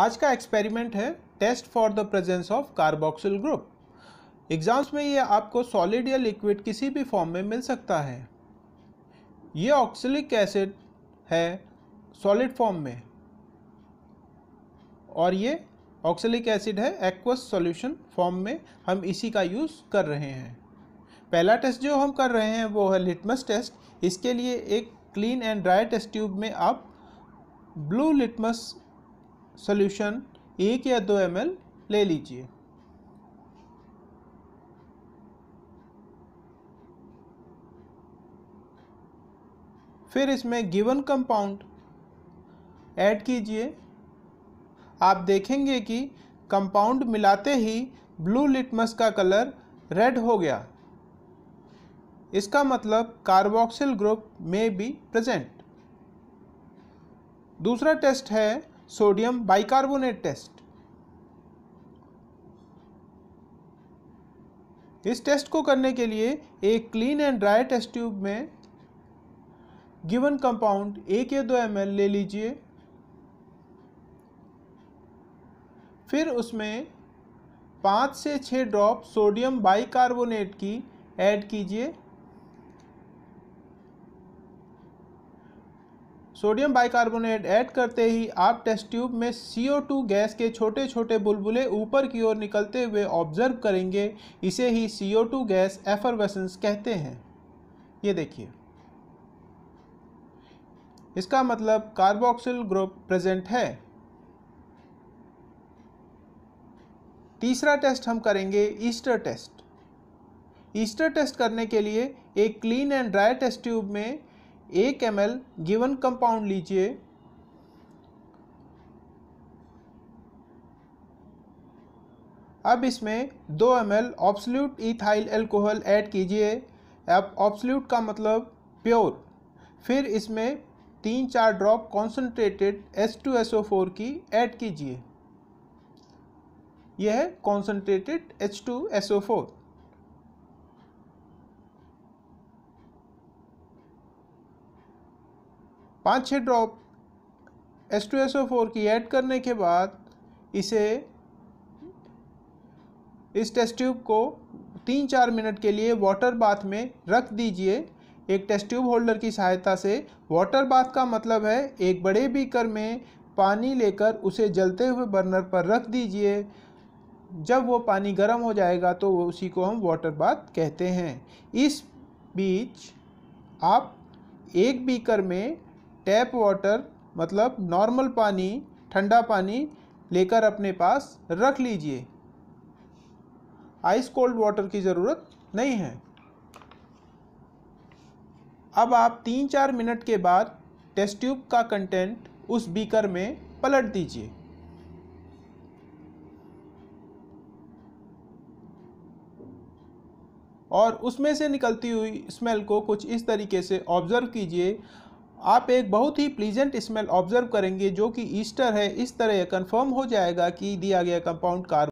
आज का एक्सपेरिमेंट है test for the presence of carboxyl group exams में ये आपको सॉलिड या लिक्विड किसी भी फॉर्म में मिल सकता है ये ऑक्सिलिक एसिड है सॉलिड फॉर्म में और ये ऑक्सिलिक एसिड है एक्वस सॉल्यूशन फॉर्म में हम इसी का यूज़ कर रहे हैं पहला टेस्ट जो हम कर रहे हैं वो है लिटमस टेस्ट इसके लिए एक clean and dry test tube में आप ब्लू लिटमस सॉल्यूशन एक या दो एम ले लीजिए फिर इसमें गिवन कंपाउंड ऐड कीजिए आप देखेंगे कि कंपाउंड मिलाते ही ब्लू लिटमस का कलर रेड हो गया इसका मतलब कार्बोक्सिल ग्रुप में भी प्रेजेंट दूसरा टेस्ट है सोडियम बाइकार्बोनेट टेस्ट इस टेस्ट को करने के लिए एक clean and dry test tube में गिवन कंपाउंड एक या दो एम ले लीजिए फिर उसमें पाँच से छः ड्रॉप सोडियम बाइकार्बोनेट की ऐड कीजिए सोडियम बाइकार्बोनेट ऐड करते ही आप टेस्ट ट्यूब में CO2 गैस के छोटे छोटे बुलबुले ऊपर की ओर निकलते हुए ऑब्जर्व करेंगे इसे ही CO2 गैस एफरवेसेंस कहते हैं ये देखिए इसका मतलब कार्बोक्सिल ग्रुप प्रेजेंट है तीसरा टेस्ट हम करेंगे ईस्टर टेस्ट ईस्टर टेस्ट करने के लिए एक clean and dry test tube में एक एम एल गिवन कंपाउंड लीजिए अब इसमें दो M L absolute ethyl alcohol add कीजिए अब ऑप्सल्यूट का मतलब प्योर फिर इसमें तीन चार ड्रॉप कॉन्सनट्रेटेड फोर की ऐड कीजिए यह concentrated H two S O four पाँच छः drop S two S O four की ऐड करने के बाद इसे इस टेस्ट ट्यूब को तीन चार मिनट के लिए वाटर बाथ में रख दीजिए एक टेस्ट ट्यूब होल्डर की सहायता से वाटर बाथ का मतलब है एक बड़े बीकर में पानी लेकर उसे जलते हुए बर्नर पर रख दीजिए जब वो पानी गर्म हो जाएगा तो वो उसी को हम वाटर बाथ कहते हैं इस बीच आप एक बीकर में टैप वाटर मतलब नॉर्मल पानी ठंडा पानी लेकर अपने पास रख लीजिए आइस कोल्ड वाटर की ज़रूरत नहीं है अब आप तीन चार मिनट के बाद टेस्ट ट्यूब का कंटेंट उस बीकर में पलट दीजिए और उसमें से निकलती हुई स्मेल को कुछ इस तरीके से ऑब्ज़र्व कीजिए आप एक बहुत ही प्लीजेंट स्मेल ऑब्जर्व करेंगे जो कि ईस्टर है इस तरह यह कन्फर्म हो जाएगा कि दिया गया कंपाउंड कार्बन